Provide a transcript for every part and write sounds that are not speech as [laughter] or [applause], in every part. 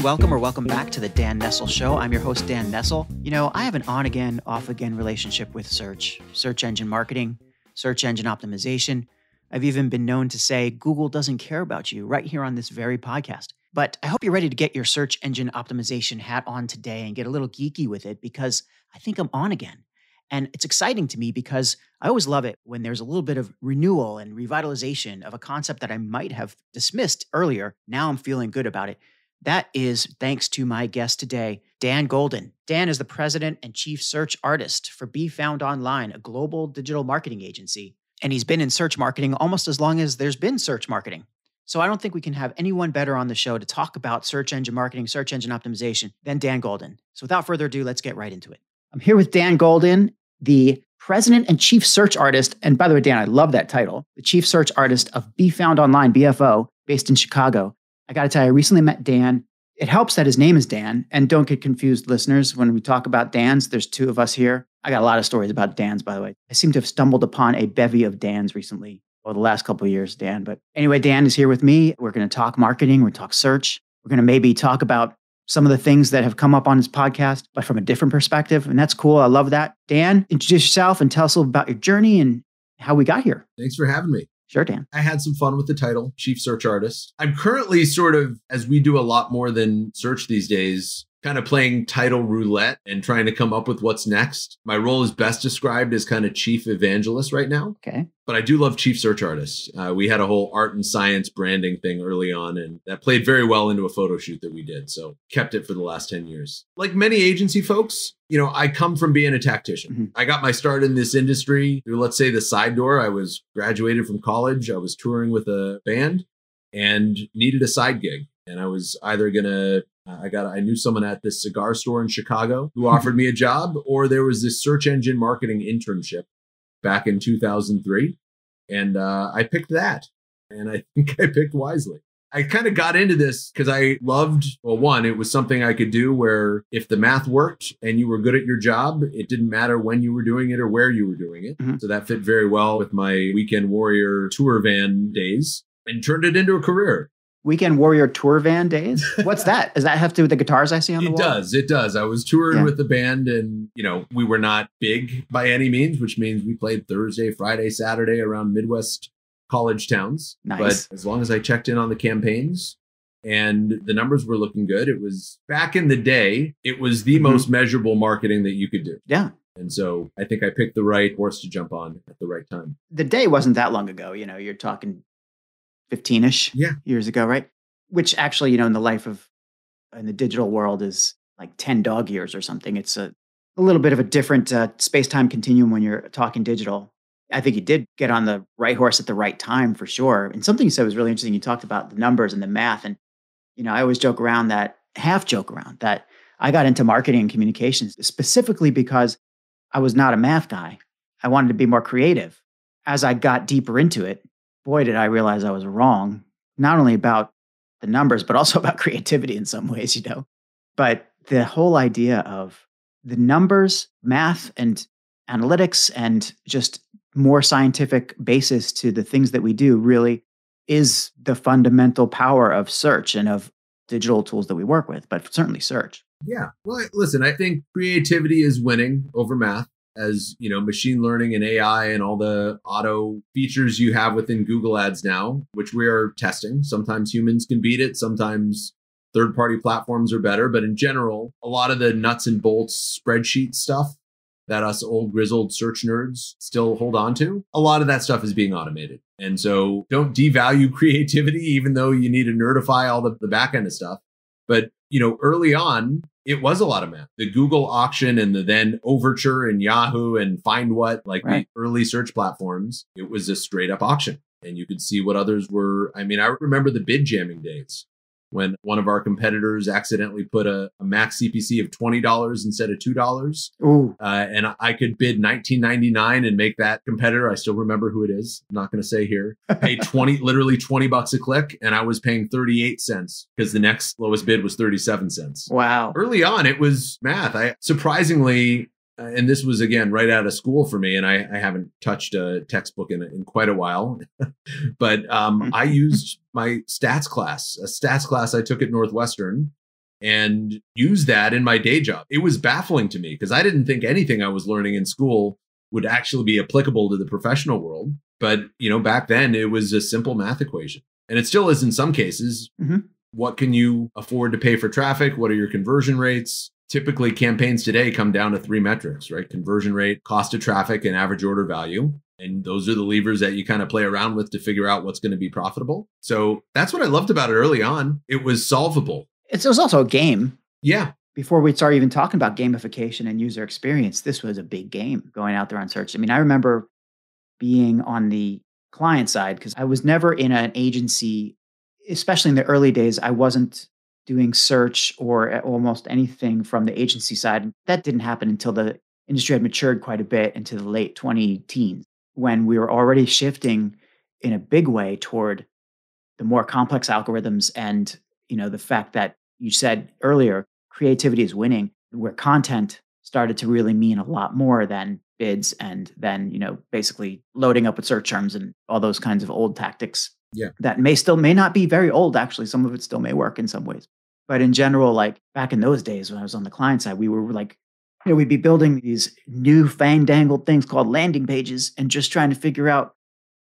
welcome or welcome back to the Dan Nessel Show. I'm your host, Dan Nessel. You know, I have an on again, off again relationship with search, search engine marketing, search engine optimization. I've even been known to say Google doesn't care about you right here on this very podcast. But I hope you're ready to get your search engine optimization hat on today and get a little geeky with it because I think I'm on again. And it's exciting to me because I always love it when there's a little bit of renewal and revitalization of a concept that I might have dismissed earlier. Now I'm feeling good about it. That is thanks to my guest today, Dan Golden. Dan is the president and chief search artist for Be Found Online, a global digital marketing agency. And he's been in search marketing almost as long as there's been search marketing. So I don't think we can have anyone better on the show to talk about search engine marketing, search engine optimization than Dan Golden. So without further ado, let's get right into it. I'm here with Dan Golden, the president and chief search artist. And by the way, Dan, I love that title, the chief search artist of Be Found Online, BFO, based in Chicago. I got to tell you, I recently met Dan. It helps that his name is Dan. And don't get confused, listeners, when we talk about Dan's, there's two of us here. I got a lot of stories about Dan's, by the way. I seem to have stumbled upon a bevy of Dan's recently the last couple years, Dan. But anyway, Dan is here with me. We're going to talk marketing, we're going to talk search, we're going to maybe talk about some of the things that have come up on his podcast, but from a different perspective. And that's cool. I love that. Dan, introduce yourself and tell us about your journey and how we got here. Thanks for having me. Sure, Dan. I had some fun with the title, Chief Search Artist. I'm currently sort of, as we do a lot more than search these days, kind of playing title roulette and trying to come up with what's next. My role is best described as kind of chief evangelist right now. Okay. But I do love chief search artists. Uh, we had a whole art and science branding thing early on, and that played very well into a photo shoot that we did. So kept it for the last 10 years. Like many agency folks, you know, I come from being a tactician. Mm -hmm. I got my start in this industry through, let's say, the side door. I was graduated from college, I was touring with a band and needed a side gig and I was either going to uh, I got I knew someone at this cigar store in Chicago who offered me a [laughs] job or there was this search engine marketing internship back in 2003 and uh, I picked that and I [laughs] think I picked wisely. I kind of got into this because I loved, well, one, it was something I could do where if the math worked and you were good at your job, it didn't matter when you were doing it or where you were doing it. Mm-hmm. So that fit very well with my weekend warrior tour van days and turned it into a career. Weekend Warrior Tour Van days. What's that? Does that have to do with the guitars I see on the it wall? It does. It does. I was touring yeah. with the band and, you know, we were not big by any means, which means we played Thursday, Friday, Saturday around Midwest college towns. Nice. But as long as I checked in on the campaigns and the numbers were looking good, it was back in the day, it was the mm -hmm. most measurable marketing that you could do. Yeah. And so I think I picked the right horse to jump on at the right time. The day wasn't that long ago. You know, you're talking 15 ish yeah. years ago, right? Which actually, you know, in the life of, in the digital world is like 10 dog years or something. It's a, a little bit of a different uh, space time continuum when you're talking digital. I think you did get on the right horse at the right time for sure. And something you said was really interesting. You talked about the numbers and the math. And, you know, I always joke around that, half joke around that I got into marketing and communications specifically because I was not a math guy. I wanted to be more creative. As I got deeper into it, boy, did I realize I was wrong, not only about the numbers, but also [laughs] about creativity in some ways, you know. But the whole idea of the numbers, math, and analytics, and just more scientific basis to the things that we do really is the fundamental power of search and of digital tools that we work with, but certainly search. Yeah. Well, listen, I think creativity is winning over math as you know machine learning and ai and all the auto features you have within google ads now which we are testing sometimes humans can beat it sometimes third party platforms are better but in general a lot of the nuts and bolts spreadsheet stuff that us old grizzled search nerds still hold on to a lot of that stuff is being automated and so don't devalue [laughs] creativity even though you need to nerdify all the, the back end of stuff but you know early on it was a lot of math. The Google auction and the then Overture and Yahoo and Find What, like right. the early search platforms, it was a straight up auction. And you could see what others were. I mean, I remember the bid jamming days when one of our competitors accidentally put a, a max CPC of $20 instead of $2. Uh, and I could bid 19.99 and make that competitor. I still remember who it is. I'm not going to say here. [laughs] Pay 20, literally 20 bucks a click. And I was paying 38 cents because the next lowest bid was 37 cents. Wow. Early on, it was math. I surprisingly, uh, and this was again right out of school for me, and I, I haven't touched a textbook in, in quite a while. [laughs] but um, hmm. I used my stats class, a stats class I took at Northwestern, and used that in my day job. It was baffling to me because I didn't think anything I was learning in school would actually be applicable to the professional world. But you know, back then it was a simple math equation, and it still is in some cases. Mm-hmm. What can you afford to pay for traffic? What are your conversion rates? typically campaigns today come down to three metrics, right? Conversion rate, cost of traffic, and average order value. And those are the levers that you kind of play around with to figure out what's going to be profitable. So that's what I loved about it early on. It was solvable. It was also a game. Yeah. Before we start even talking about gamification and user experience, this was a big game going out there on search. I mean, I remember being on the client side because I was never in an agency, especially in the early days. I wasn't doing search or almost anything from the agency side. That didn't happen until the industry had matured quite a bit into the late 20 teens when we were already shifting in a big way toward the more complex algorithms and you know the fact that you said earlier creativity is winning where content started to really mean a lot more than bids and then you know basically loading up with search terms and all those kinds of old tactics yeah. that may still may not be very old actually some of it still may work in some ways but in general, like back in those days when I was on the client side, we were like, you know, we'd be building these new fandangled things called landing pages and just trying to figure out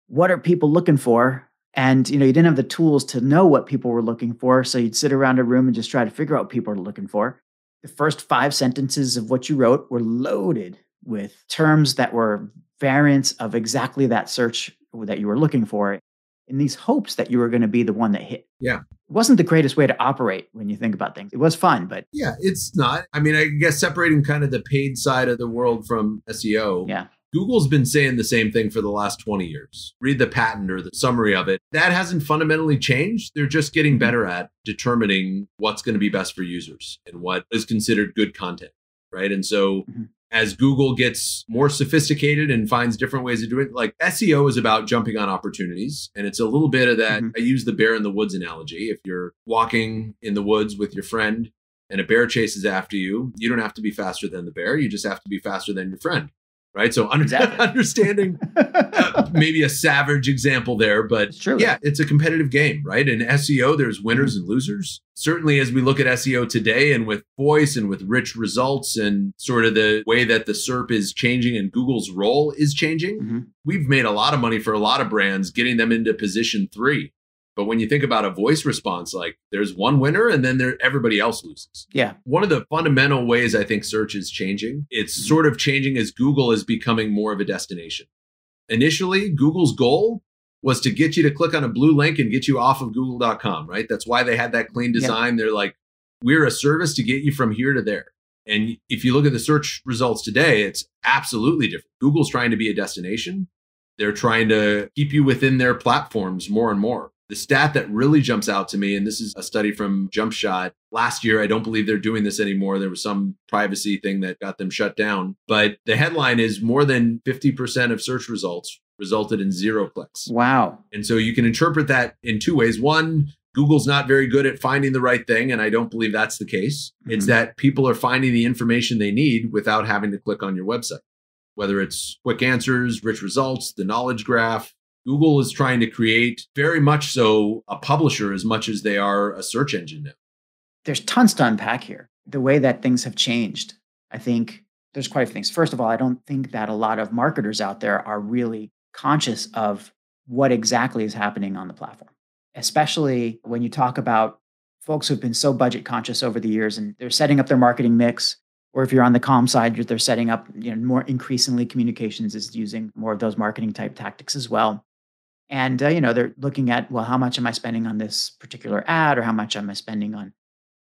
what are people looking for. And you know, you didn't have the tools to know what people were looking for. So you'd sit around a room and just try to figure out what people are looking for. The first five sentences of what you wrote were loaded with terms that were variants of exactly that search that you were looking for in these hopes that you were going to be the one that hit. Yeah. It wasn't the greatest way to operate when you think about things. It was fun, but yeah, it's not. I mean, I guess separating kind of the paid side of the world from SEO. Yeah. Google's been saying the same thing for the last 20 years. Read the patent or the summary of it. That hasn't fundamentally changed. They're just getting mm-hmm. better at determining what's going to be best for users and what is considered good content. Right. And so mm-hmm as Google gets more sophisticated and finds different ways of doing it, like SEO is about jumping on opportunities. And it's a little bit of that. Mm-hmm. I use the bear in the woods analogy. If you're walking in the woods with your friend and a bear chases after you, you don't have to be faster than the bear. You just have to be faster than your friend right? So under- exactly. [laughs] understanding uh, [laughs] maybe a savage example there, but it's true. yeah, it's a competitive game, right? In SEO, there's winners mm-hmm. and losers. Certainly, as we look at SEO today and with voice and with rich results and sort of the way that the SERP is changing and Google's role is changing, mm-hmm. we've made a lot of money for a lot of brands getting them into position three but when you think about a voice response, like there's one winner and then there everybody else loses. Yeah. One of the fundamental ways I think search is changing, it's mm-hmm. sort of changing as Google is becoming more of a destination. Initially, Google's goal was to get you to click on a blue link and get you off of google.com, right? That's why they had that clean design. They're like, we're a service to get you from here to there. And if you look at the search results today, it's absolutely different. Google's trying to be a destination. They're trying to keep you within their platforms more and more. The stat that really jumps out to me, and this is a study from JumpShot last year, I don't believe they're doing this anymore. There was some privacy thing that got them shut down. But the headline is more than 50% of search results resulted in zero clicks. Wow. And so you can interpret that in two ways. One, Google's not very good at finding the right thing. And I don't believe that's the case. Mm-hmm. It's that people are finding the information they need without having to click on your website, whether it's quick answers, rich results, the knowledge graph, Google is trying to create very much so a publisher as much as they are a search engine now. There's tons to unpack here. The way that things have changed, I think there's quite a few things. First of all, I don't think that a lot of marketers out there are really conscious of what exactly is happening on the platform, especially when you talk about folks who've been so budget conscious over the years and they're setting up their marketing mix or if you're on the com side they're setting up you know more increasingly communications is using more of those marketing type tactics as well and uh, you know, they're looking at well, how much am I spending on this particular ad, or how much am I spending on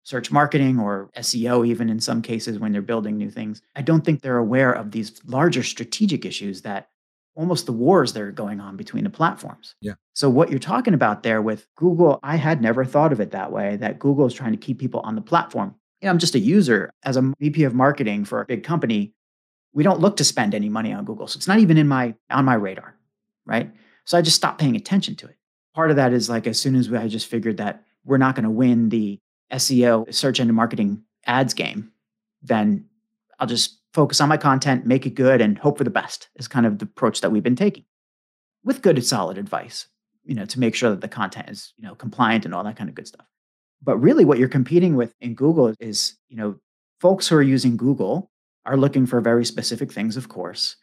search marketing or SEO, even in some cases when they're building new things. I don't think they're aware of these larger strategic issues that almost the wars that are going on between the platforms. Yeah. So what you're talking about there with Google, I had never thought of it that way, that Google is trying to keep people on the platform. You know, I'm just a user as a VP of marketing for a big company. We don't look to spend any money on Google. So it's not even in my on my radar, right? So I just stopped paying attention to it. Part of that is like as soon as I just figured that we're not going to win the SEO search engine marketing ads game, then I'll just focus on my content, make it good, and hope for the best is kind of the approach that we've been taking with good, solid advice, you know, to make sure that the content is, you know, compliant and all that kind of good stuff. But really, what you're competing with in Google is, you know, folks who are using Google are looking for very specific things, of course,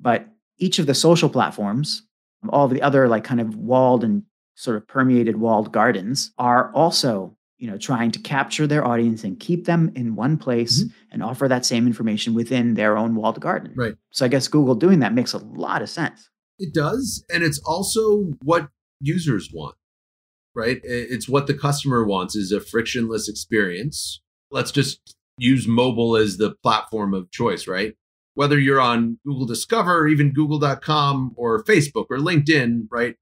but each of the social platforms all the other like kind of walled and sort of permeated walled gardens are also you know trying to capture their audience and keep them in one place mm-hmm. and offer that same information within their own walled garden right so i guess google doing that makes a lot of sense it does and it's also what users want right it's what the customer wants is a frictionless experience let's just use mobile as the platform of choice right whether you're on Google Discover, or even google.com or Facebook or LinkedIn, right?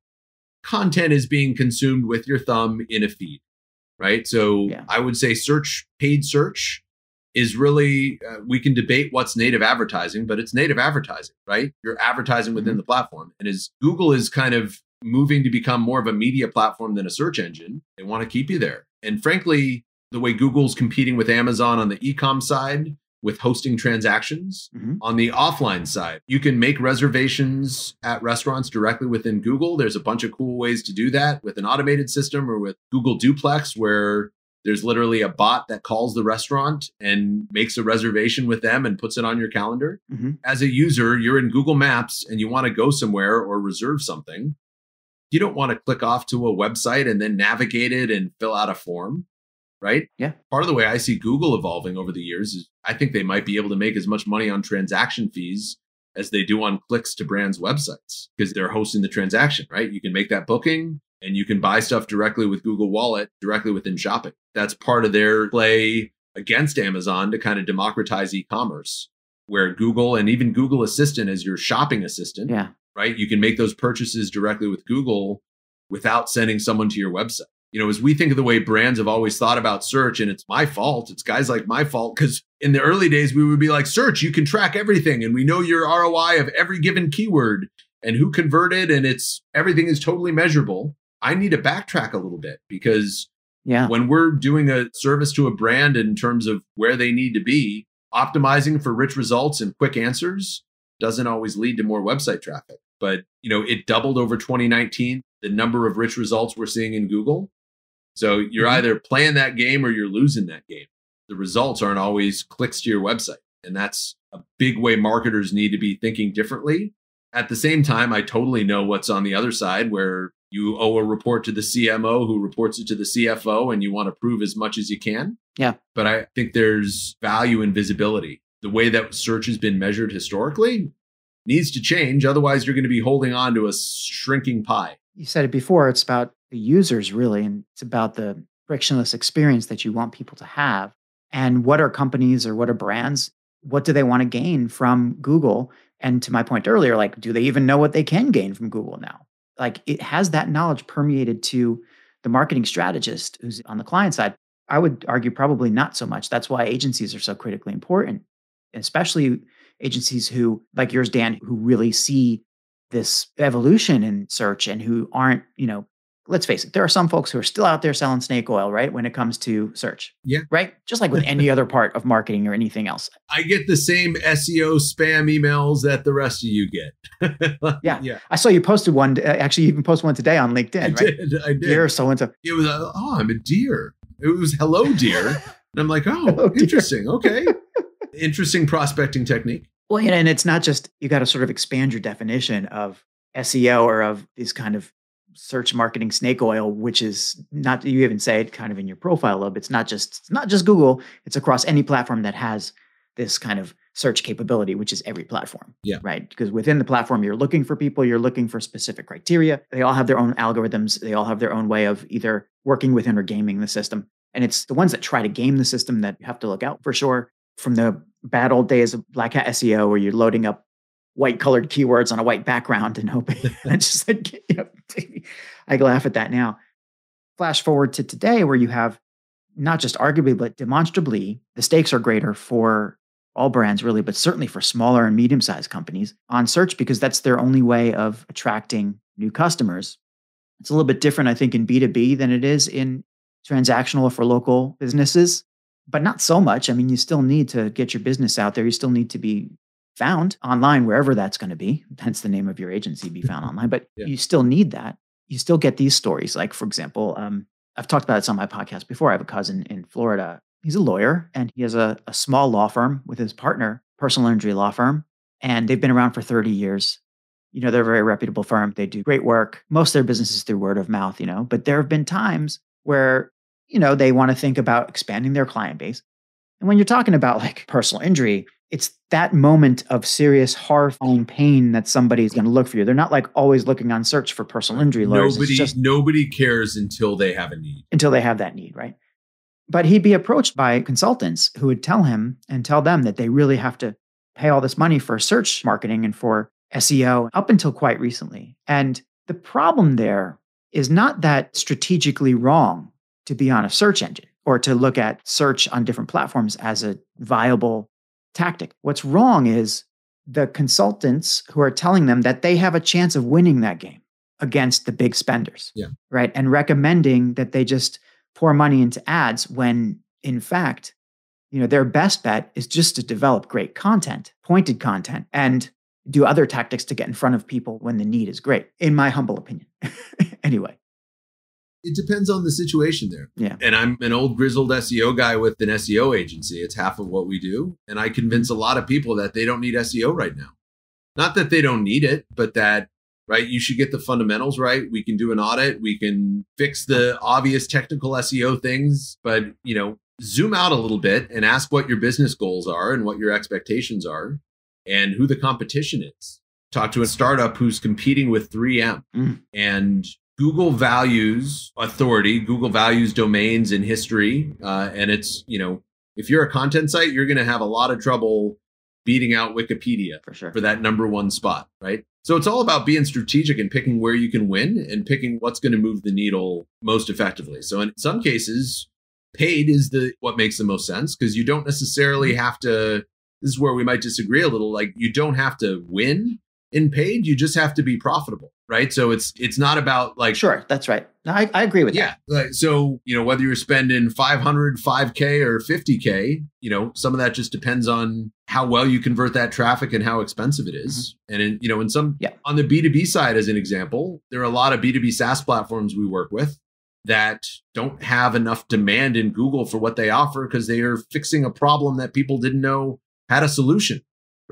Content is being consumed with your thumb in a feed, right? So yeah. I would say search, paid search is really, uh, we can debate what's native advertising, but it's native advertising, right? You're advertising within mm-hmm. the platform. And as Google is kind of moving to become more of a media platform than a search engine, they want to keep you there. And frankly, the way Google's competing with Amazon on the e-com side, with hosting transactions. Mm-hmm. On the offline side, you can make reservations at restaurants directly within Google. There's a bunch of cool ways to do that with an automated system or with Google Duplex, where there's literally a bot that calls the restaurant and makes a reservation with them and puts it on your calendar. Mm-hmm. As a user, you're in Google Maps and you want to go somewhere or reserve something. You don't want to click off to a website and then navigate it and fill out a form right? Yeah. Part of the way I see Google evolving over the years is I think they might be able to make as much money on transaction fees as they do on clicks to brands' websites because they're hosting the transaction, right? You can make that booking and you can buy stuff directly with Google Wallet, directly within shopping. That's part of their play against Amazon to kind of democratize e-commerce where Google and even Google Assistant as your shopping assistant, yeah. right? You can make those purchases directly with Google without sending someone to your website you know, as we think of the way brands have always thought about search, and it's my fault, it's guys like my fault, because in the early days, we would be like, search, you can track everything, and we know your ROI of every given keyword and who converted, and it's everything is totally measurable. I need to backtrack a little bit because yeah. when we're doing a service to a brand in terms of where they need to be, optimizing for rich results and quick answers doesn't always lead to more website traffic. But you know, it doubled over 2019, the number of rich results we're seeing in Google. So you're mm-hmm. either playing that game or you're losing that game. The results aren't always clicks to your website. And that's a big way marketers need to be thinking differently. At the same time, I totally know what's on the other side where you owe a report to the CMO who reports it to the CFO and you want to prove as much as you can. Yeah. But I think there's value in visibility. The way that search has been measured historically needs to change. Otherwise, you're going to be holding on to a shrinking pie. You said it before, it's about the users really, and it's about the frictionless experience that you want people to have. And what are companies or what are brands? What do they want to gain from Google? And to my point earlier, like, do they even know what they can gain from Google now? Like, it has that knowledge permeated to the marketing strategist who's on the client side. I would argue probably not so much. That's why agencies are so critically important, especially agencies who, like yours, Dan, who really see this evolution in search and who aren't, you know, let's face it, there are some folks who are still out there selling snake oil, right? When it comes to search. Yeah. Right? Just like with any other part of marketing or anything else. I get the same SEO spam emails that the rest of you get. [laughs] yeah. Yeah. I saw you posted one, uh, actually, you even posted one today on LinkedIn, I right? Did, I did. Deer so and so. It was, uh, oh, I'm a deer. It was hello, deer. and I'm like, oh, [laughs] hello, interesting. Okay. [laughs] interesting prospecting technique. Well, and it's not just, you got to sort of expand your definition of SEO or of these kind of search marketing snake oil, which is not you even say it kind of in your profile of it's not just it's not just Google, it's across any platform that has this kind of search capability, which is every platform. Yeah. Right. Because within the platform, you're looking for people, you're looking for specific criteria. They all have their own algorithms, they all have their own way of either working within or gaming the system. And it's the ones that try to game the system that you have to look out for sure. From the bad old days of Black Hat SEO, where you're loading up white colored keywords on a white background and hope. [laughs] [laughs] I just like, you know, I laugh at that now. Flash forward to today, where you have not just arguably, but demonstrably, the stakes are greater for all brands, really, but certainly for smaller and medium sized companies on search because that's their only way of attracting new customers. It's a little bit different, I think, in B2B than it is in transactional for local businesses, but not so much. I mean, you still need to get your business out there. You still need to be found online, wherever that's going to be. Hence the name of your agency, Be Found [laughs] Online. But yeah. you still need that. You still get these stories. Like, for example, um, I've talked about this on my podcast before. I have a cousin in Florida. He's a lawyer and he has a, a small law firm with his partner, personal injury law firm. And they've been around for 30 years. You know, they're a very reputable firm. They do great work. Most of their business is through word of mouth, you know, but there have been times where, you know, they want to think about expanding their client base. And when you're talking about like personal injury, it's that moment of serious, horrifying pain that somebody is going to look for you. They're not like always looking on search for personal injury lawyers. Nobody, just, nobody cares until they have a need. Until they have that need, right? But he'd be approached by consultants who would tell him and tell them that they really have to pay all this money for search marketing and for SEO up until quite recently. And the problem there is not that strategically wrong to be on a search engine or to look at search on different platforms as a viable tactic. What's wrong is the consultants who are telling them that they have a chance of winning that game against the big spenders. Yeah. Right. And recommending that they just pour money into ads when in fact, you know, their best bet is just to develop great content, pointed content, and do other tactics to get in front of people when the need is great, in my humble opinion. [laughs] anyway. It depends on the situation there. Yeah. And I'm an old grizzled SEO guy with an SEO agency. It's half of what we do. And I convince a lot of people that they don't need SEO right now. Not that they don't need it, but that, right, you should get the fundamentals right. We can do an audit. We can fix the obvious technical SEO things. But, you know, zoom out a little bit and ask what your business goals are and what your expectations are and who the competition is. Talk to a startup who's competing with 3M mm. and Google values authority. Google values domains in history, uh, and it's you know if you're a content site, you're going to have a lot of trouble beating out Wikipedia for sure for that number one spot, right? So it's all about being strategic and picking where you can win and picking what's going to move the needle most effectively. So in some cases, paid is the what makes the most sense because you don't necessarily mm-hmm. have to this is where we might disagree a little like you don't have to win in paid, you just have to be profitable right? So it's it's not about like sure, that's right. No, I, I agree with yeah, that. Yeah. So you know whether you're spending 500, 5k, or 50k, you know some of that just depends on how well you convert that traffic and how expensive it is. Mm-hmm. And in, you know in some yeah. on the B2B side, as an example, there are a lot of B2B SaaS platforms we work with that don't have enough demand in Google for what they offer because they are fixing a problem that people didn't know had a solution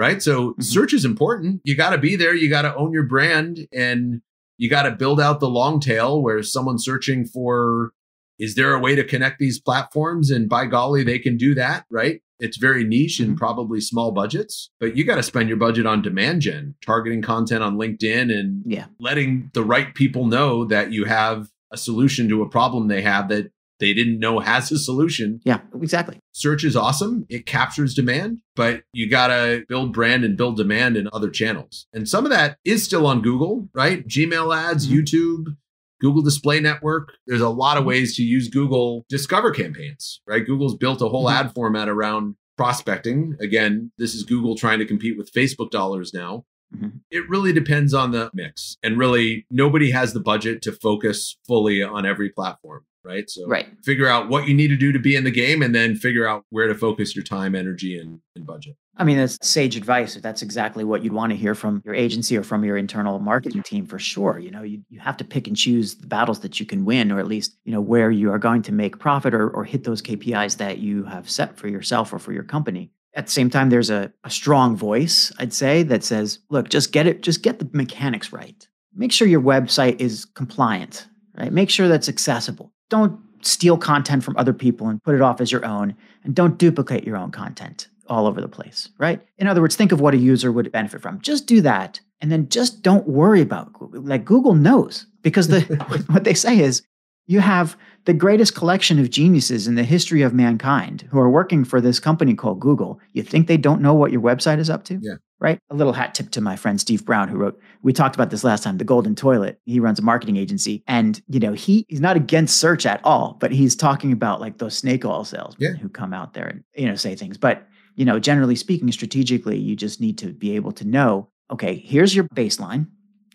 right? So mm-hmm. search is important. You got to be there. You got to own your brand and you got to build out the long tail where someone's searching for, is there a way to connect these platforms? And by golly, they can do that, right? It's very niche and mm-hmm. probably small budgets, but you got to spend your budget on demand gen, targeting content on LinkedIn and yeah. letting the right people know that you have a solution to a problem they have that they didn't know has a solution. Yeah, exactly. Search is awesome. It captures demand, but you got to build brand and build demand in other channels. And some of that is still on Google, right? Gmail ads, mm-hmm. YouTube, Google Display Network. There's a lot of ways to use Google Discover campaigns, right? Google's built a whole mm-hmm. ad format around prospecting. Again, this is Google trying to compete with Facebook dollars now. Mm-hmm. It really depends on the mix. And really, nobody has the budget to focus fully on every platform right? So right. figure out what you need to do to be in the game and then figure out where to focus your time, energy, and, and budget. I mean, that's sage advice. If That's exactly what you'd want to hear from your agency or from your internal marketing team for sure. You know, you, you have to pick and choose the battles that you can win, or at least, you know, where you are going to make profit or, or hit those KPIs that you have set for yourself or for your company at the same time there's a, a, strong voice i'd say that says look just get it just get the mechanics right make sure your website is compliant right make sure that's accessible don't steal content from other people and put it off as your own, and don't duplicate your own content all over the place, right? In other words, think of what a user would benefit from. Just do that, and then just don't worry about Google. Like Google knows because the [laughs] [laughs] what they say is you have the greatest collection of geniuses in the history of mankind who are working for this company called Google. You think they don't know what your website is up to? Yeah right? A little hat tip to my friend Steve Brown, who wrote, we talked about this last time, The Golden Toilet. He runs a marketing agency. And, you know, he he's not against search at all, but he's talking about like those snake oil salesmen yeah. who come out there and, you know, say things. But, you know, generally speaking, strategically, you just need to be able to know, okay, here's your baseline,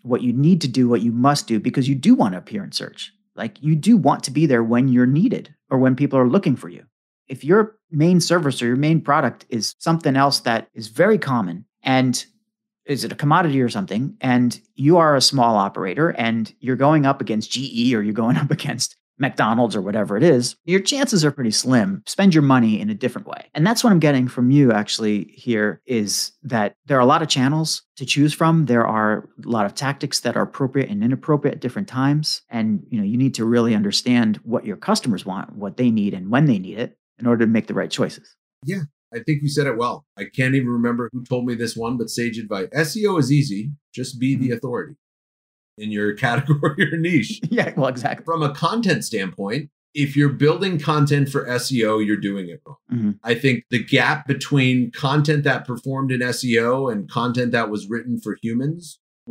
what you need to do, what you must do, because you do want to appear in search. Like you do want to be there when you're needed or when people are looking for you. If your main service or your main product is something else that is very common and is it a commodity or something? And you are a small operator and you're going up against GE or you're going [laughs] up against McDonald's or whatever it is, your chances are pretty slim. Spend your money in a different way. And that's what I'm getting from you actually here is that there are a lot of channels to choose from. There are a lot of tactics that are appropriate and inappropriate at different times. And you know, you need to really understand what your customers want, what they need and when they need it in order to make the right choices. Yeah, I think you said it well. I can't even remember who told me this one, but sage advice. SEO is easy. Just be the mm-hmm. authority in your [laughs] category or niche. [laughs] yeah, well, exactly. From a content standpoint, if you're building content for SEO, you're doing it wrong. Mm -hmm. I think the gap between content that performed in SEO and content that was written for humans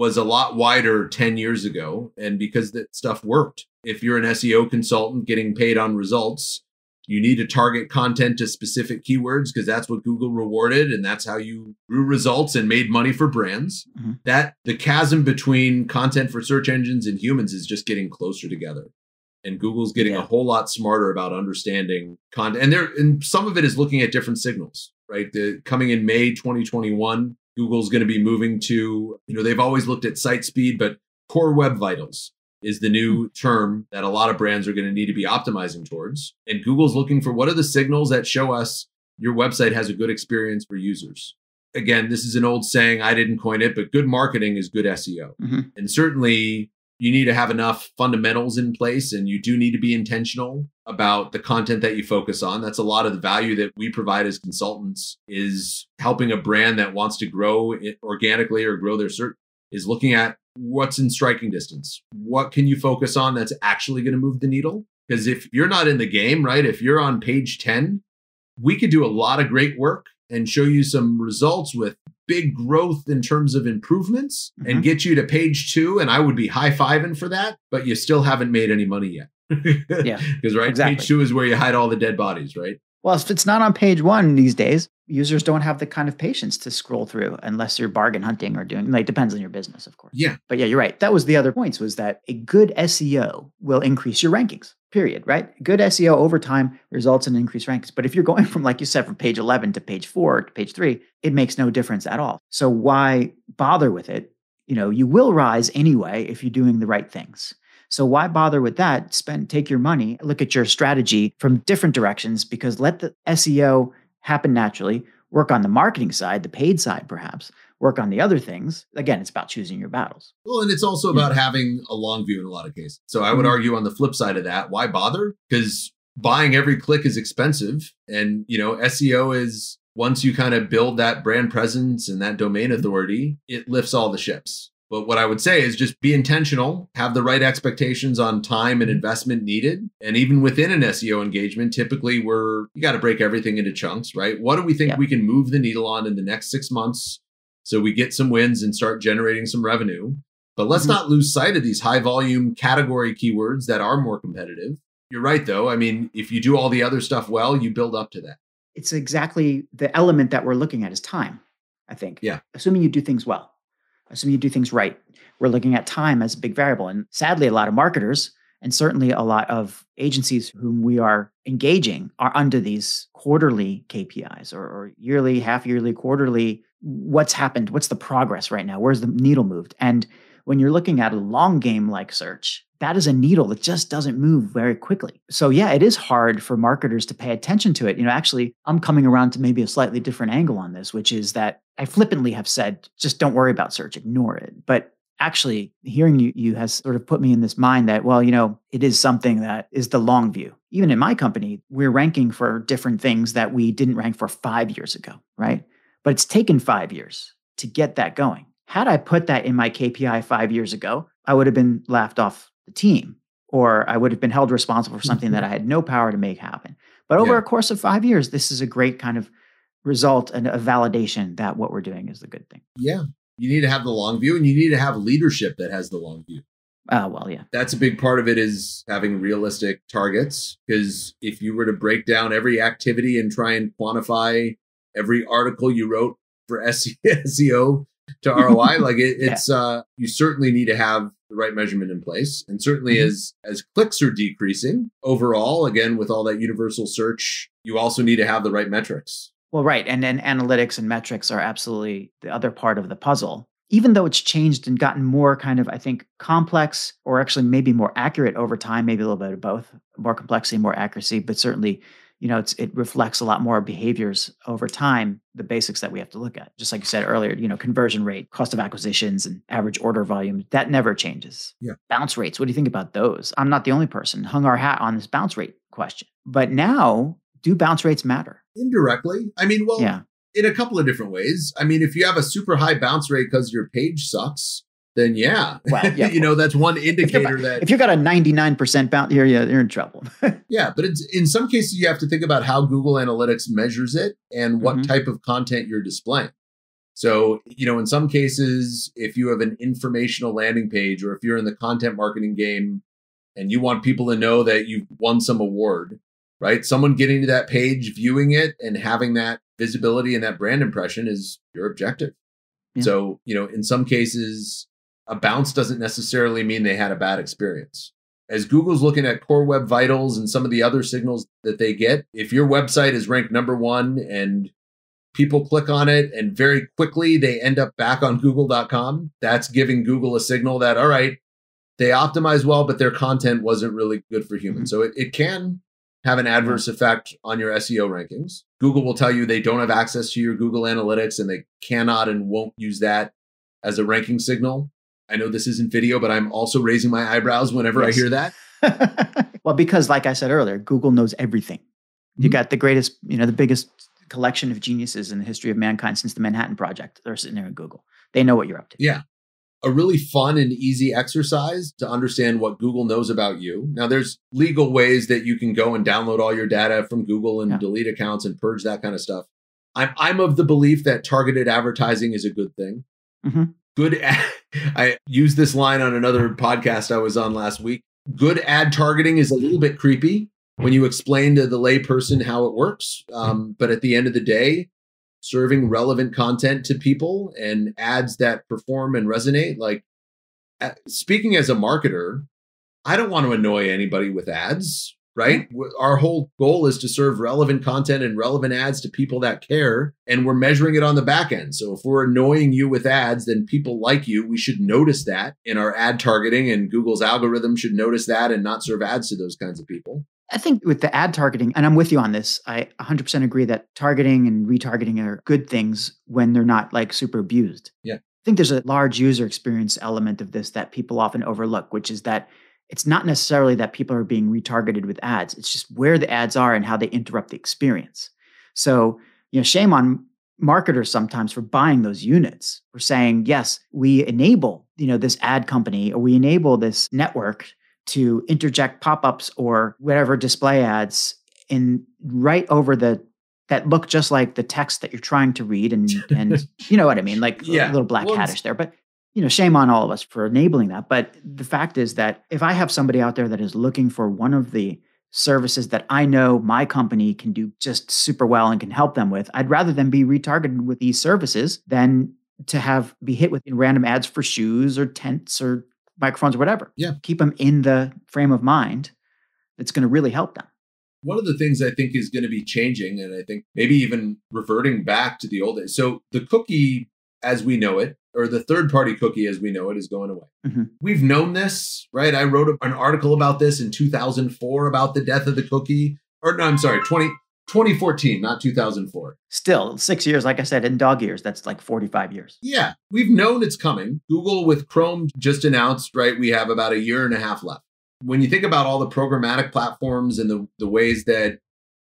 was a lot wider 10 years ago. And because that stuff worked. If you're an SEO consultant getting paid on results, you need to target content to specific keywords because that's what Google rewarded and that's how you grew results and made money for brands. Mm-hmm. That the chasm between content for search engines and humans is just getting closer together. And Google's getting yeah. a whole lot smarter about understanding content. And there and some of it is looking at different signals, right? The coming in May 2021, Google's going to be moving to, you know, they've always looked at site speed, but core web vitals is the new hmm. term that a lot of brands are going to need to be optimizing towards. And Google's looking for what are the signals that show us your website has a good experience for users. Again, this is an old saying, I didn't coin it, but good marketing is good SEO. Mm-hmm. And certainly you need to have enough fundamentals in place and you do need to be intentional about the content that you focus on. That's a lot of the value that we provide as consultants is helping a brand that wants to grow organically or grow their search is looking at what's in striking distance? What can you focus on that's actually going to move the needle? Because if you're not in the game, right, if you're on page 10, we could do a lot of great work and show you some results with big growth in terms of improvements mm-hmm. and get you to page two. And I would be high fiving for that, but you still haven't made any money yet. [laughs] yeah. Because, [laughs] right, exactly. page two is where you hide all the dead bodies, right? Well, if it's not on page one these days, users don't have the kind of patience to scroll through unless you're bargain hunting or doing like depends on your business, of course. Yeah. But yeah, you're right. That was the other points was that a good SEO will increase your rankings. Period, right? Good SEO over time results in increased rankings. But if you're going [laughs] from like you said from page 11 to page 4 to page 3, it makes no difference at all. So why bother with it? You know, you will rise anyway if you're doing the right things. So why bother with that? Spend, take your money, look at your strategy from different directions because let the SEO happen naturally. Work on the marketing side, the paid side, perhaps. Work on the other things. Again, it's about choosing your battles. Well, and it's also about yeah. having a long view in a lot of cases. So I would mm-hmm. argue on the flip side of that, why bother? Because buying every click is expensive. And, you know, SEO is once you kind of build that brand presence and that domain mm-hmm. authority, it lifts all the ships. But what I would say is just be intentional, have the right expectations on time and mm-hmm. investment needed. And even within an SEO engagement, typically we're, you got to break everything into chunks, right? What do we think we can move the needle on in the next six months so we get some wins and start generating some revenue? But let's mm-hmm. not lose sight of these high volume category keywords that are more competitive. You're right, though. I mean, if you do all the other stuff well, you build up to that. It's exactly the element that we're looking at is time, I think. Yeah. Assuming you do things well. Assuming you do things right. We're looking at time as a big variable. And sadly, a lot of marketers and certainly a lot of agencies whom we are engaging are under these quarterly KPIs or, or yearly, half yearly, quarterly. What's happened? What's the progress right now? Where's the needle moved? And when you're looking at a long game like search, that is a needle that just doesn't move very quickly. So yeah, it is hard for marketers to pay attention to it. You know, actually, I'm coming around to maybe a slightly different angle on this, which is that I flippantly have said, just don't worry about search, ignore it. But actually hearing you you has sort of put me in this mind that well you know it is something that is the long view even in my company we're ranking for different things that we didn't rank for 5 years ago right but it's taken 5 years to get that going had i put that in my KPI 5 years ago i would have been laughed off the team, or I would have been held responsible for something that mm-hmm. I had no power to make happen. But over yeah. a course of five years, this is a great kind of result and a validation that what we're doing is the good thing. Yeah. You need to have the long view and you need to have leadership that has the long view. Uh, well, yeah. That's a big part of it is having realistic targets. Because if you were to break down every activity and try and quantify every article you wrote for SEO, [laughs] to ROI. [laughs] like it, it's yeah. uh, you certainly need to have the right measurement in place, and certainly mm-hmm. as as clicks are decreasing overall, again with all that universal search, you also need to have the right metrics. Well, right, and then analytics and metrics are absolutely the other part of the puzzle. Even though it's changed and gotten more kind of, I think, complex or actually maybe more accurate over time, maybe a little bit of both, more complexity, more accuracy, but certainly you know, it reflects a lot more behaviors over time, the basics that we have to look at. Just like you said earlier, you know, conversion rate, cost of acquisitions, and average order volume, that never changes. Yeah. Bounce rates, what do you think about those? I'm not the only person hung our hat on this bounce rate question. But now, do bounce rates matter? Indirectly. I mean, well, yeah. in a couple of different ways. I mean, if you have a super high bounce rate because your page sucks, then yeah, well, yeah [laughs] you know that's one indicator if that if you have got a 99% bounce here, yeah, you're in trouble. [laughs] yeah, but it's in some cases you have to think about how Google Analytics measures it and what mm-hmm. type of content you're displaying. So, you know, in some cases, if you have an informational landing page or if you're in the content marketing game and you want people to know that you've won some award, right? Someone getting to that page, viewing it, and having that visibility and that brand impression is your objective. Yeah. So, you know, in some cases, a bounce doesn't necessarily mean they had a bad experience. As Google's looking at core web vitals and some of the other signals that they get, if your website is ranked number one and people click on it and very quickly they end up back on google.com, that's giving Google a signal that, all right, they optimize well, but their content wasn't really good for humans. Mm-hmm. So it, it can have an adverse effect on your SEO rankings. Google will tell you they don't have access to your Google Analytics and they cannot and won't use that as a ranking signal. I know this isn't video, but I'm also raising my eyebrows whenever yes. I hear that. [laughs] well, because like I said earlier, Google knows everything. You mm-hmm. got the greatest, you know, the biggest collection of geniuses in the history of mankind since the Manhattan Project. They're sitting there in Google. They know what you're up to. Yeah. A really fun and easy exercise to understand what Google knows about you. Now, there's legal ways that you can go and download all your data from Google and yeah. delete accounts and purge that kind of stuff. I'm, I'm of the belief that targeted advertising is a good thing. Mm-hmm good ad, [laughs] i used this line on another podcast i was on last week good ad targeting is a little bit creepy when you explain to the layperson how it works um, but at the end of the day serving relevant content to people and ads that perform and resonate like uh, speaking as a marketer i don't want to annoy anybody with ads right? Mm-hmm. Our whole goal is to serve relevant content and relevant ads to people that care. And we're measuring it on the back end. So if we're annoying you with ads, then people like you, we should notice that in our ad targeting and Google's algorithm should notice that and not serve ads to those kinds of people. I think with the ad targeting, and I'm with you on this, I 100% agree that targeting and retargeting are good things when they're not like super abused. Yeah. I think there's a large user experience element of this that people often overlook, which is that it's not necessarily that people are being retargeted with ads. It's just where the ads are and how they interrupt the experience. So, you know, shame on marketers sometimes for buying those units. for saying, yes, we enable, you know, this ad company or we enable this network to interject pop-ups or whatever display ads in right over the that look just like the text that you're trying to read and and [laughs] you know what I mean, like yeah. a little black well, there. But you know, shame on all of us for enabling that. But the fact is that if I have somebody out there that is looking for one of the services that I know my company can do just super well and can help them with, I'd rather them be retargeted with these services than to have be hit with random ads for shoes or tents or microphones or whatever. Yeah. Keep them in the frame of mind that's going to really help them. One of the things I think is going to be changing, and I think maybe even reverting back to the old days. So the cookie, as we know it, or the third party cookie as we know it is going away. Mm-hmm. We've known this, right? I wrote an article about this in 2004 about the death of the cookie. Or no, I'm sorry, 20, 2014, not 2004. Still, six years, like I said, in dog years, that's like 45 years. Yeah, we've known it's coming. Google with Chrome just announced, right? We have about a year and a half left. When you think about all the programmatic platforms and the, the ways that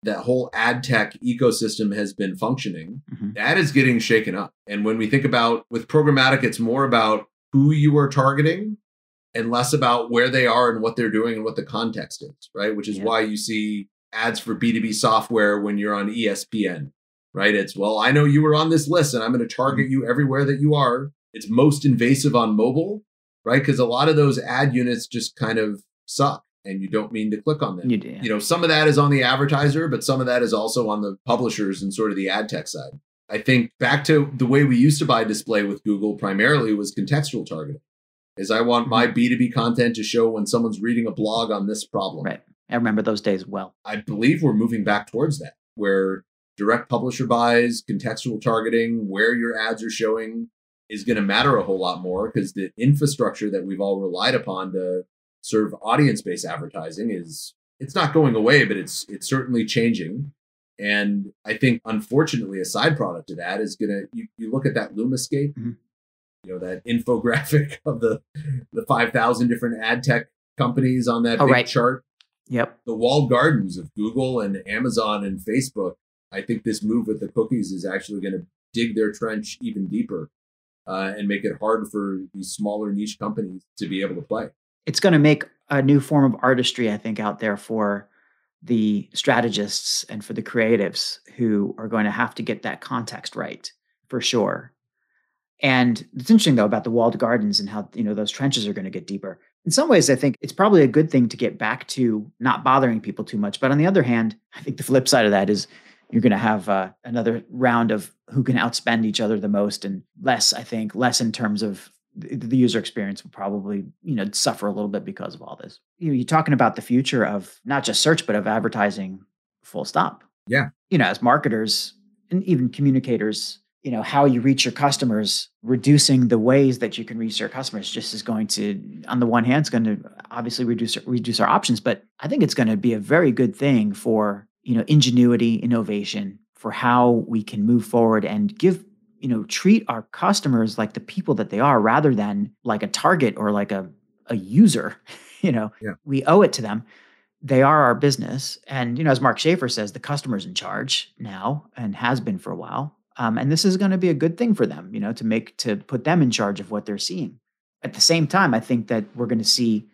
that whole ad tech ecosystem has been functioning, mm-hmm. that is getting shaken up. And when we think about with programmatic, it's more about who you are targeting and less about where they are and what they're doing and what the context is, right? Which is yeah. why you see ads for B2B software when you're on ESPN, right? It's, well, I know you were on this list and I'm going to target mm-hmm. you everywhere that you are. It's most invasive on mobile, right? Because a lot of those ad units just kind of suck and you don't mean to click on them. You do. You know, some of that is on the advertiser, but some of that is also on the publishers and sort of the ad tech side. I think back to the way we used to buy display with Google primarily was contextual targeting. Is I want my B2B mm-hmm. content to show when someone's reading a blog on this problem. Right. I remember those days well. I believe we're moving back towards that where direct publisher buys, contextual targeting, where your ads are showing is going to matter a whole lot more because the infrastructure that we've all relied upon to sort of audience-based advertising is it's not going away, but it's it's certainly changing. And I think unfortunately a side product of that is gonna you, you look at that Lumascape, mm-hmm. you know, that infographic [laughs] of the the five thousand different ad tech companies on that oh, big right. chart. Yep. The walled gardens of Google and Amazon and Facebook. I think this move with the cookies is actually going to dig their trench even deeper uh, and make it hard for these smaller niche companies to be able to play it's going to make a new form of artistry, I think, out there for the strategists and for the creatives who are going to have to get that context right for sure. And it's interesting though about the walled gardens and how you know those trenches are going to get deeper. In some ways, I think it's probably a good thing to get back to not bothering people too much. But on the other hand, I think the flip side of that is you're going to have uh, another round of who can outspend each other the most, and less, I think, less in terms of the user experience will probably you know suffer a little bit because of all this you know, you're talking about the future of not just search but of advertising full stop yeah you know as marketers and even communicators you know how you reach your customers reducing the ways that you can reach your customers just is going to on the one hand it's going to obviously reduce reduce our options but i think it's going to be a very good thing for you know ingenuity innovation for how we can move forward and give you know treat our customers like the people that they are rather than like a target or like a a user [laughs] you know yeah. we owe it to them they are our business and you know as mark schaefer says the customer's in charge now and has been for a while um, and this is going to be a good thing for them you know to make to put them in charge of what they're seeing at the same time i think that we're going to see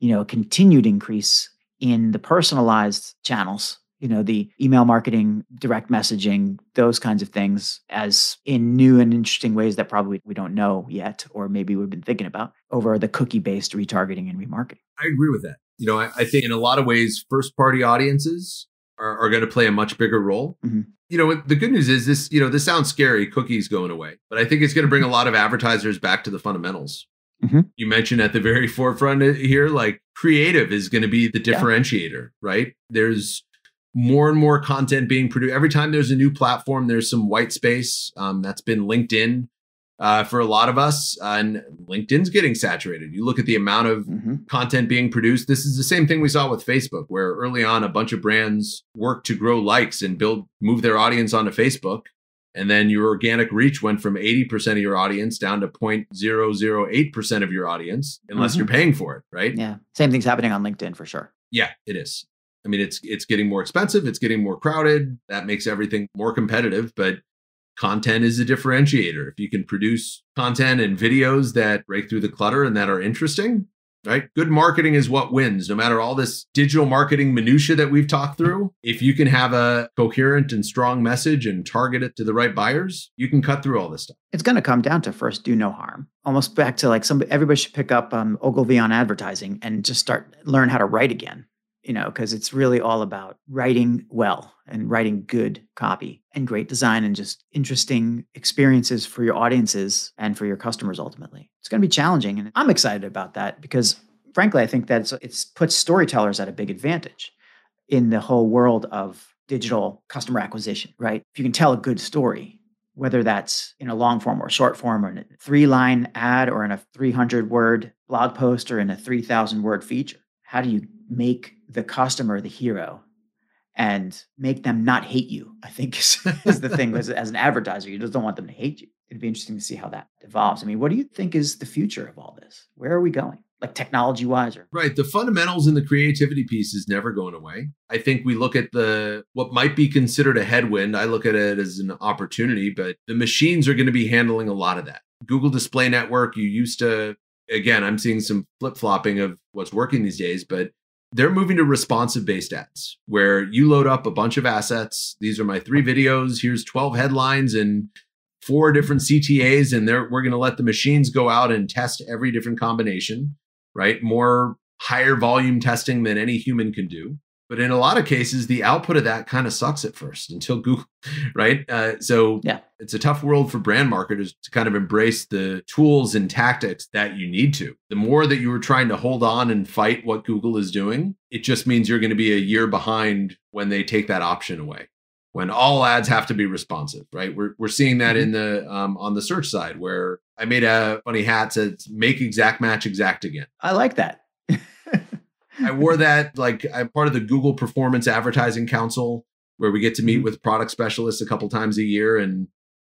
you know a continued increase in the personalized channels you know the email marketing direct messaging those kinds of things as in new and interesting ways that probably we don't know yet or maybe we've been thinking about over the cookie based retargeting and remarketing i agree with that you know i, I think in a lot of ways first party audiences are, are going to play a much bigger role mm-hmm. you know the good news is this you know this sounds scary cookies going away but i think it's going to bring a lot of advertisers back to the fundamentals Mm-hmm. You mentioned at the very [laughs] forefront uh, here, like creative is going to be the differentiator, yeah. right? There's more and more content being produced. Every time there's a new platform, there's some white space. Um, that's been LinkedIn uh, for a lot of us, uh, and LinkedIn's getting saturated. You look at the amount of mm-hmm. content being produced. This is the same thing we saw with Facebook, where early on a bunch of brands worked to grow likes and build move their audience onto Facebook, and then your organic reach went from 80% of your audience down to 0.008% of your audience, unless mm-hmm. you're paying for it, right? Yeah, same thing's happening on LinkedIn for sure. Yeah, it is. I mean, it's it's getting more expensive, it's getting more crowded. That makes everything more competitive, but content is a differentiator. If you can produce content and videos that break through the clutter and that are interesting, right? Good marketing is what wins. No matter all this digital marketing minutia that we've talked through, if you can have a coherent and strong message and target it to the right buyers, you can cut through all this stuff. It's going to come down to first do no harm. Almost back to like somebody. everybody should pick up um, Ogilvy on advertising and just start learn how to write again you know, because it's really all about writing well and writing good copy and great design and just interesting experiences for your audiences and for your customers ultimately. It's going to be challenging. And I'm excited about that because, frankly, I think that it's, it's puts storytellers at a big advantage in the whole world of digital customer acquisition, right? If you can tell a good story, whether that's in a long form or short form or in a three line ad or in a 300 word blog post or in a 3,000 word feature, how do you make the customer the hero and make them not hate you, I think is, [laughs] is the thing as, as an advertiser. You just don't want them to hate you. It'd be interesting to see how that evolves. I mean, what do you think is the future of all this? Where are we going? Like technology wise or right. The fundamentals and the creativity piece is never going away. I think we look at the what might be considered a headwind. I look at it as an opportunity, but the machines are going to be handling a lot of that. Google Display Network, you used to again, I'm seeing some flip flopping of what's working these days, but they're moving to responsive based ads where you load up a bunch of assets. These are my three videos. Here's 12 headlines and four different CTAs. And we're going to let the machines go out and test every different combination, right? More higher volume testing than any human can do. But in a lot of cases, the output of that kind of sucks at first until Google, [laughs] right? Uh, so yeah. it's a tough world for brand marketers to kind of embrace the tools and tactics that you need to. The more that you are trying to hold on and fight what Google is doing, it just means you're going to be a year behind when they take that option away when all ads have to be responsive, right? We're, we're seeing that mm-hmm. in the um, on the search side where I made a funny hat says make exact match exact again. I like that. I wore that like I'm part of the Google Performance Advertising Council, where we get to meet mm-hmm. with product specialists a couple times a year and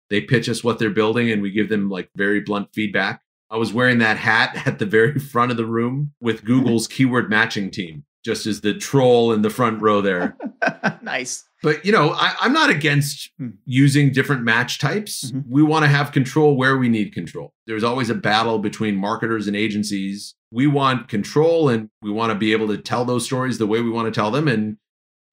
they pitch us what they're building and we give them like very blunt feedback. I was wearing that hat [laughs] at the very front of the room with Google's keyword matching team, just as the troll in the front row there. [laughs] nice. But you know, I, am not against hmm. using different match types. Mm-hmm. We want to have control where we need control. There's always a battle between marketers and agencies we want control and we want to be able to tell those stories the way we want to tell them. And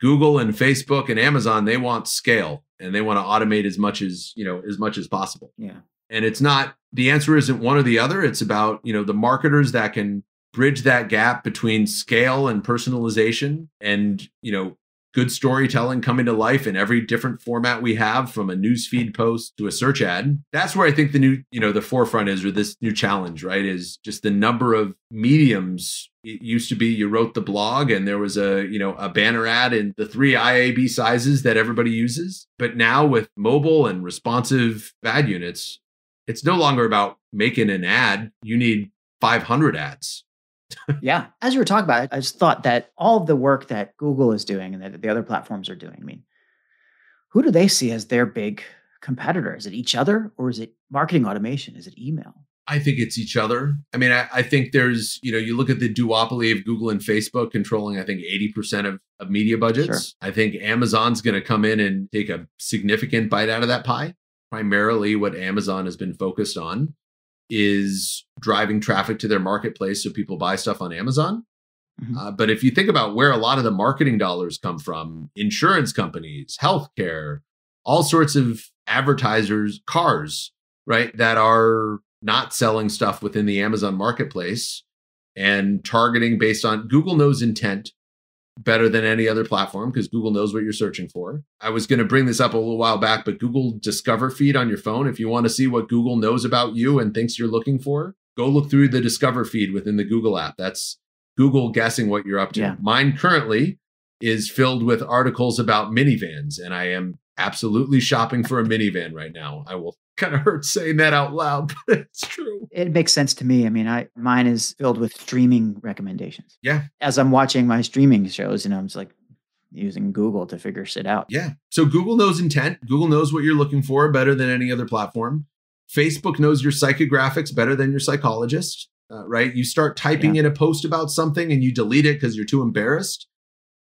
Google and Facebook and Amazon, they want scale and they want to automate as much as, you know, as much as possible. Yeah. And it's not the answer isn't one or the other. It's about, you know, the marketers that can bridge that gap between scale and personalization and, you know, good storytelling coming to life in every different format we have from a newsfeed post to a search ad that's where i think the new you know the forefront is or this new challenge right is just the number of mediums it used to be you wrote the blog and there was a you know a banner ad in the three iab sizes that everybody uses but now with mobile and responsive ad units it's no longer about making an ad you need 500 ads yeah. As you were talking about it, I just thought that all of the work that Google is doing and that the other platforms are doing, I mean, who do they see as their big competitor? Is it each other or is it marketing automation? Is it email? I think it's each other. I mean, I, I think there's, you know, you look at the duopoly of Google and Facebook controlling, I think, 80% of, of media budgets. Sure. I think Amazon's going to come in and take a significant bite out of that pie, primarily what Amazon has been focused on is driving traffic to their marketplace so people buy stuff on Amazon. Mm-hmm. Uh, but if you think about where a lot of the marketing dollars come from, insurance companies, healthcare, all sorts of advertisers, cars, right, that are not selling stuff within the Amazon marketplace and targeting based on Google knows intent better than any other platform because Google knows what you're searching for. I was going to bring this up a little while back, but Google Discover feed on your phone, if you want to see what Google knows about you and thinks you're looking for, go look through the Discover feed within the Google app. That's Google guessing what you're up to. Yeah. Mine currently is filled with articles about minivans, and I am absolutely shopping for a minivan right now. I will kind of hurts saying that out loud, [laughs] but it's true. It makes sense to me. I mean, I mine is filled with streaming recommendations. Yeah. As I'm watching my streaming shows, you know, I'm just like using Google to figure shit out. Yeah. So Google knows intent. Google knows what you're looking for better than any other platform. Facebook knows your psychographics better than your psychologist, uh, right? You start typing yeah. in a post about something and you delete it because you're too embarrassed.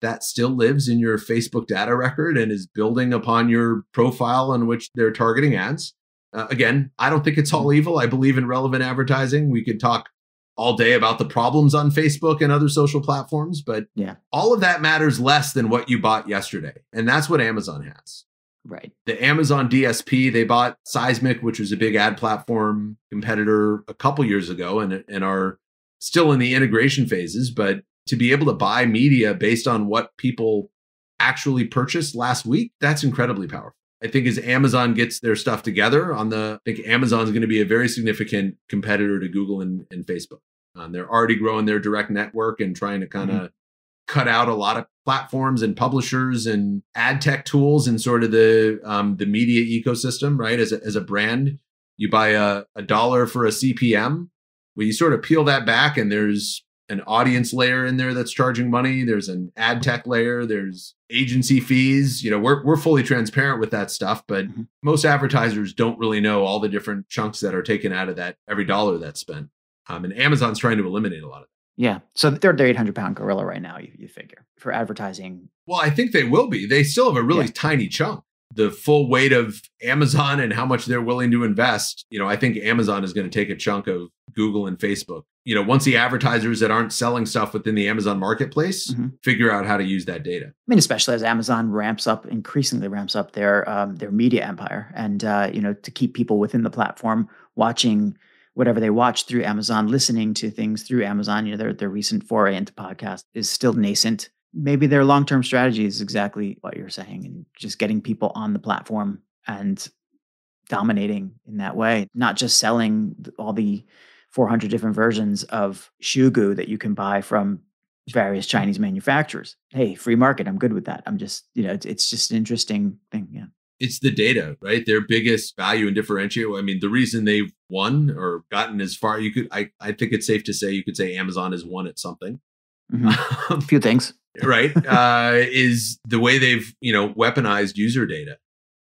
That still lives in your Facebook data record and is building upon your profile on which they're targeting ads. Uh, again, I don't think it's all mm-hmm. evil. I believe in relevant advertising. We could talk all day about the problems on Facebook and other social platforms, but yeah. all of that matters less than what you bought yesterday. And that's what Amazon has. Right. The Amazon DSP, they bought Seismic, which was a big ad platform competitor a couple years ago and, and are still in the integration phases. But to be able to buy media based on what people actually purchased last week, that's incredibly powerful. I think as Amazon gets their stuff together on the, I think Amazon's going to be a very significant competitor to Google and, and Facebook. Um, they're already growing their direct network and trying to kind of mm-hmm. cut out a lot of platforms and publishers and ad tech tools and sort of the um, the media ecosystem, right? As a, as a brand, you buy a, a dollar for a CPM. When you sort of peel that back, and there's an audience layer in there that's charging money. There's an ad tech layer. There's agency fees. You know, we're we're fully transparent with that stuff, but mm-hmm. most advertisers don't really know all the different chunks that are taken out of that every dollar that's spent. Um, and Amazon's trying to eliminate a lot of that. Yeah, so they're their 800 pound gorilla right now. You, you figure for advertising. Well, I think they will be. They still have a really yeah. tiny chunk. The full weight of Amazon and how much they're willing to invest. You know, I think Amazon is going to take a chunk of Google and Facebook. You know, once the advertisers that aren't selling stuff within the Amazon marketplace mm-hmm. figure out how to use that data. I mean, especially as Amazon ramps up, increasingly ramps up their um, their media empire, and uh, you know, to keep people within the platform watching whatever they watch through Amazon, listening to things through Amazon. You know, their their recent foray into podcast is still nascent. Maybe their long term strategy is exactly what you're saying, and just getting people on the platform and dominating in that way, not just selling all the 400 different versions of shoe that you can buy from various Chinese manufacturers. Hey, free market. I'm good with that. I'm just, you know, it's, it's just an interesting thing. Yeah. It's the data, right? Their biggest value and differentiator. I mean, the reason they've won or gotten as far, you could, I, I think it's safe to say you could say Amazon has won at something. Mm-hmm. a um, few things. right. [laughs] Uh, is the way they've, you know, weaponized user data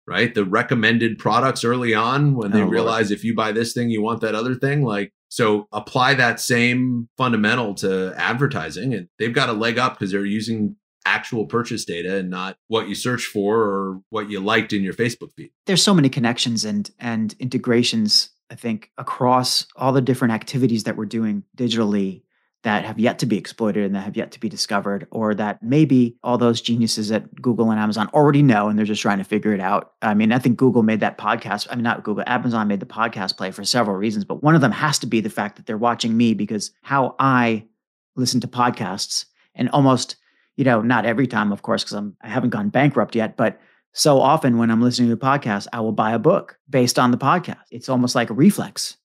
right? The recommended products early on when they oh, realize Lord. if you buy this thing, you want that other thing. Like so apply that same fundamental to advertising, and they've got a leg up because they're using actual purchase data and not what you search for or what you liked in your Facebook feed. There's so many connections and and integrations I think across all the different activities that we're doing digitally that have yet to be exploited and that have yet to be discovered, or that maybe all those geniuses at Google and Amazon already know and they're just trying to figure it out. I mean, I think Google made that podcast. I mean, not Google, Amazon made the podcast play for several reasons, but one of them has to be the fact that they're watching me because how I listen to podcasts and almost, you know, not every time, of course, because I haven't gone bankrupt yet, but so often when I'm listening to a podcast, I will buy a book based on the podcast. It's almost like a reflex.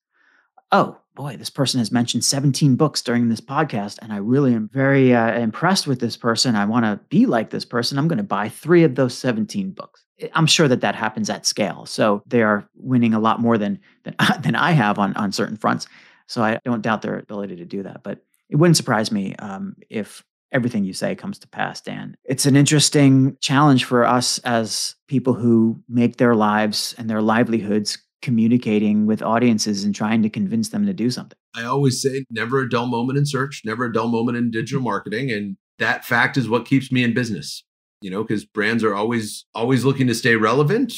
Oh, boy, this person has mentioned 17 books during this podcast, and I really am very uh, impressed with this person. I want to be like this person. I'm going to buy three of those 17 books. I'm sure that that happens at scale. So they are winning a lot more than than, [laughs] than I have on on certain fronts. So I don't doubt their ability to do that. But it wouldn't surprise me um, if everything you say comes to pass, Dan. It's an interesting challenge for us as people who make their lives and their livelihoods communicating with audiences and trying to convince them to do something. I always say never a dull moment in search, never a dull moment in digital marketing. And that fact is what keeps me in business, you know, because brands are always, always looking to stay relevant.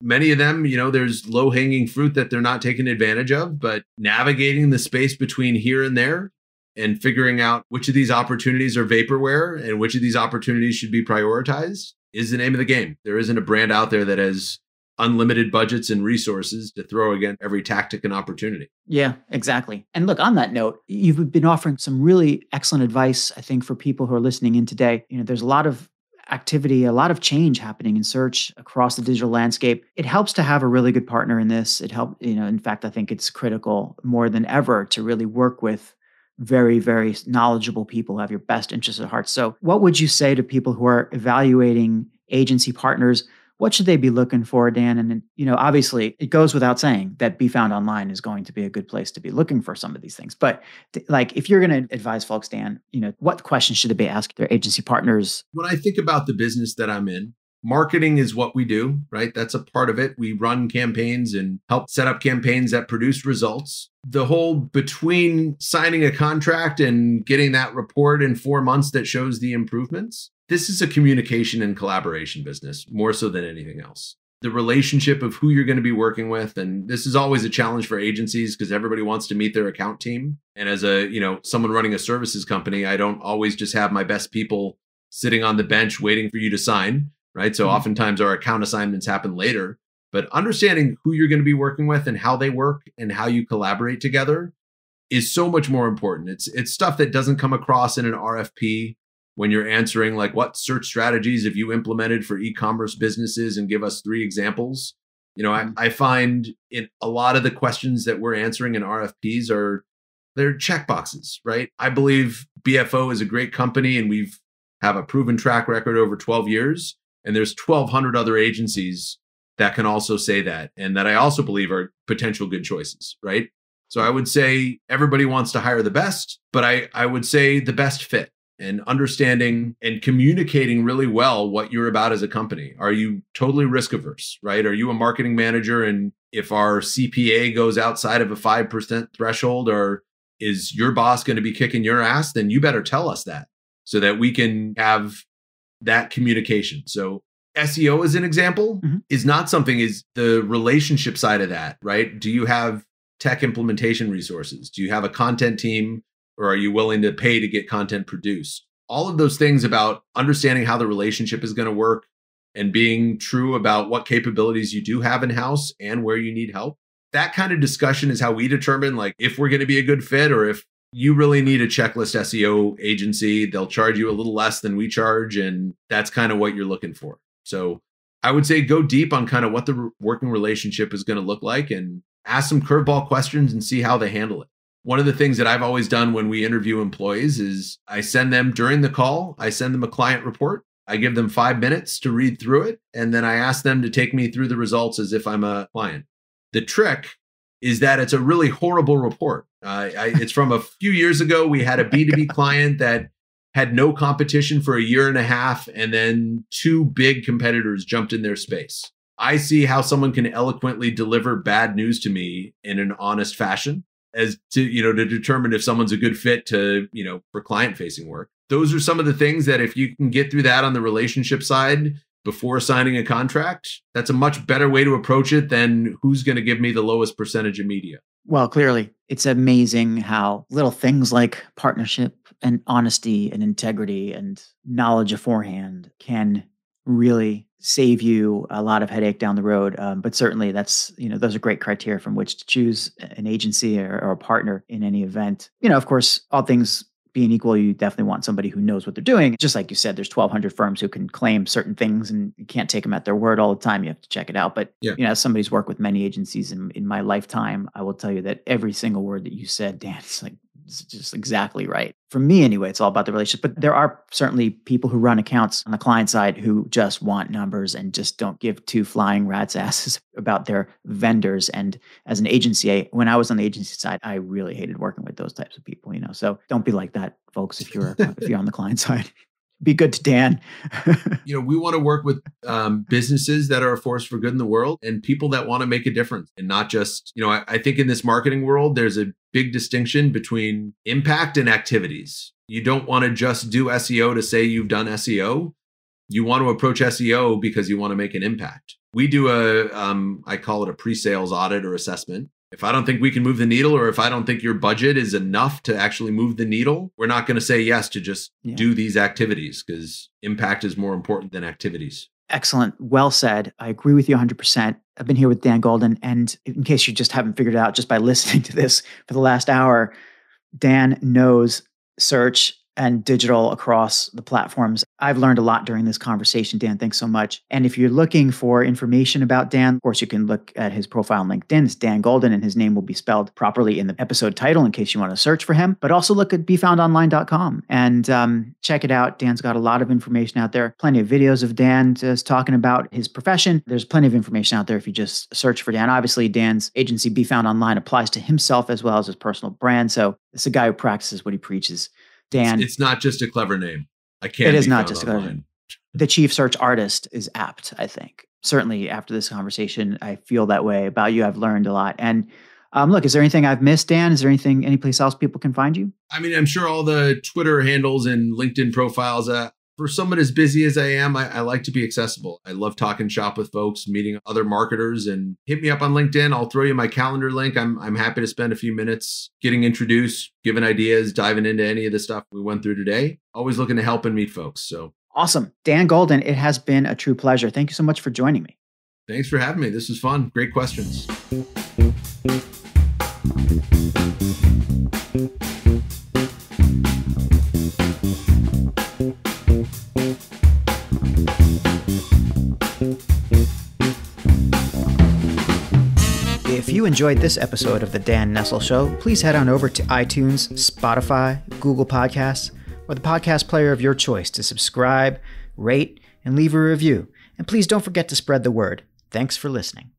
Many of them, you know, there's low hanging fruit that they're not taking advantage of, but navigating the space between here and there and figuring out which of these opportunities are vaporware and which of these opportunities should be prioritized is the name of the game. There isn't a brand out there that has unlimited budgets and resources to throw against every tactic and opportunity. Yeah, exactly. And look, on that note, you've been offering some really excellent advice, I think, for people who are listening in today. You know, there's a lot of activity, a lot of change happening in search across the digital landscape. It helps to have a really good partner in this. It helped, you know, in fact, I think it's critical more than ever to really work with very, very knowledgeable people who have your best interests at heart. So, what would you say to people who are evaluating agency partners what should they be looking for, Dan? And, you know, obviously it goes without saying that Be Found Online is going to be a good place to be looking for some of these things. But th- like if you're going to advise folks, Dan, you know, what questions should they be asking their agency partners? When I think about the business that I'm in, marketing is what we do, right? That's a part of it. We run campaigns and help set up campaigns that produce results. The whole between signing a contract and getting that report in four months that shows the improvements, this is a communication and collaboration business more so than anything else. The relationship of who you're going to be working with and this is always a challenge for agencies because everybody wants to meet their account team. And as a, you know, someone running a services company, I don't always just have my best people sitting on the bench waiting for you to sign, right? So mm-hmm. oftentimes our account assignments happen later, but understanding who you're going to be working with and how they work and how you collaborate together is so much more important. It's it's stuff that doesn't come across in an RFP when you're answering like what search strategies have you implemented for e-commerce businesses and give us three examples you know I, mm-hmm. I, find in a lot of the questions that we're answering in rfps are they're checkboxes right i believe bfo is a great company and we've have a proven track record over 12 years and there's 1200 other agencies that can also say that and that i also believe are potential good choices right so i would say everybody wants to hire the best but i i would say the best fit and understanding and communicating really well what you're about as a company. Are you totally risk averse, right? Are you a marketing manager? And if our CPA goes outside of a 5% threshold, or is your boss going to be kicking your ass? Then you better tell us that so that we can have that communication. So SEO as an example mm-hmm. is not something is the relationship side of that, right? Do you have tech implementation resources? Do you have a content team or are you willing to pay to get content produced? All of those things about understanding how the relationship is going to work and being true about what capabilities you do have in house and where you need help. That kind of discussion is how we determine like if we're going to be a good fit or if you really need a checklist SEO agency, they'll charge you a little less than we charge and that's kind of what you're looking for. So I would say go deep on kind of what the working relationship is going to look like and ask some curveball questions and see how they handle it. One of the things that I've always done when we interview employees is I send them during the call, I send them a client report. I give them five minutes to read through it, and then I ask them to take me through the results as if I'm a client. The trick is that it's a really horrible report. Uh, I, [laughs] it's from a few years ago. We had a B2B client that had no competition for a year and a half, and then two big competitors jumped in their space. I see how someone can eloquently deliver bad news to me in an honest fashion as to you know to determine if someone's a good fit to you know for client facing work those are some of the things that if you can get through that on the relationship side before signing a contract that's a much better way to approach it than who's going to give me the lowest percentage of media well clearly it's amazing how little things like partnership and honesty and integrity and knowledge beforehand can really save you a lot of headache down the road. Um, but certainly, that's you know those are great criteria from which to choose an agency or, or a partner in any event. You know, of course, all things being equal, you definitely want somebody who knows what they're doing. Just like you said, there's 1,200 firms who can claim certain things, and you can't take them at their word all the time. You have to check it out. But yeah. you know, somebody's worked with many agencies in, in my lifetime, I will tell you that every single word that you said, Dan, [laughs] it's like just exactly right. For me, anyway, it's all about the relationship. But there are certainly people who run accounts on the client side who just want numbers and just don't give two flying rats' [laughs] asses about their vendors. And as an agency, I, when I was on the agency side, I really hated working with those types of people. You know, so don't be like that, folks. If you're if you're on the client [laughs] side be good to Dan. [laughs] you know, we want to work with um, businesses that are a force for good in the world and people that want to make a difference and not just, you know, I, I think in this marketing world, there's a big distinction between impact and activities. You don't want to just do SEO to say you've done SEO. You want to approach SEO because you want to make an impact. We do a, um, I call it a pre sales audit or assessment if I don't think we can move the needle or if I don't think your budget is enough to actually move the needle, we're not going to say yes to just yeah. do these activities because impact is more important than activities. Excellent. Well said. I agree with you 100%. I've been here with Dan Golden. And in case you just haven't figured it out just by [laughs] listening to this for the last hour, Dan knows search and digital across the platforms. I've learned a lot during this conversation, Dan. Thanks so much. And if you're looking for information about Dan, of course, you can look at his profile on LinkedIn. It's Dan Golden, and his name will be spelled properly in the episode title in case you want to search for him. But also look at befoundonline.com and um, check it out. Dan's got a lot of information out there, plenty of videos of Dan just talking about his profession. There's plenty of information out there if you just search for Dan. Obviously, Dan's agency, Be Found Online, applies to himself as well as his personal brand. So it's a guy who practices what he preaches. Dan. It's, it's not just a clever name. I can't. It is not just a clever name. The chief search artist is apt, I think. Certainly after this conversation, I feel that way about you. I've learned a lot. And um, look, is there anything I've missed, Dan? Is there anything, any place else people can find you? I mean, I'm sure all the Twitter handles and LinkedIn profiles uh, for someone as busy as I am, I, I, like to be accessible. I love talking shop with folks, meeting other marketers, and hit me up on LinkedIn. I'll throw you my calendar link. I'm I'm happy to spend a few minutes getting introduced, giving ideas, diving into any of the stuff we went through today. Always looking to help and meet folks. So awesome, Dan Golden. It has been a true pleasure. Thank you so much for joining me. Thanks for having me. This was fun. Great questions. If you enjoyed this episode of The Dan Nessel Show, please head on over to iTunes, Spotify, Google Podcasts, or the podcast player of your choice to subscribe, rate, and leave a review. And please don't forget to spread the word. Thanks for listening.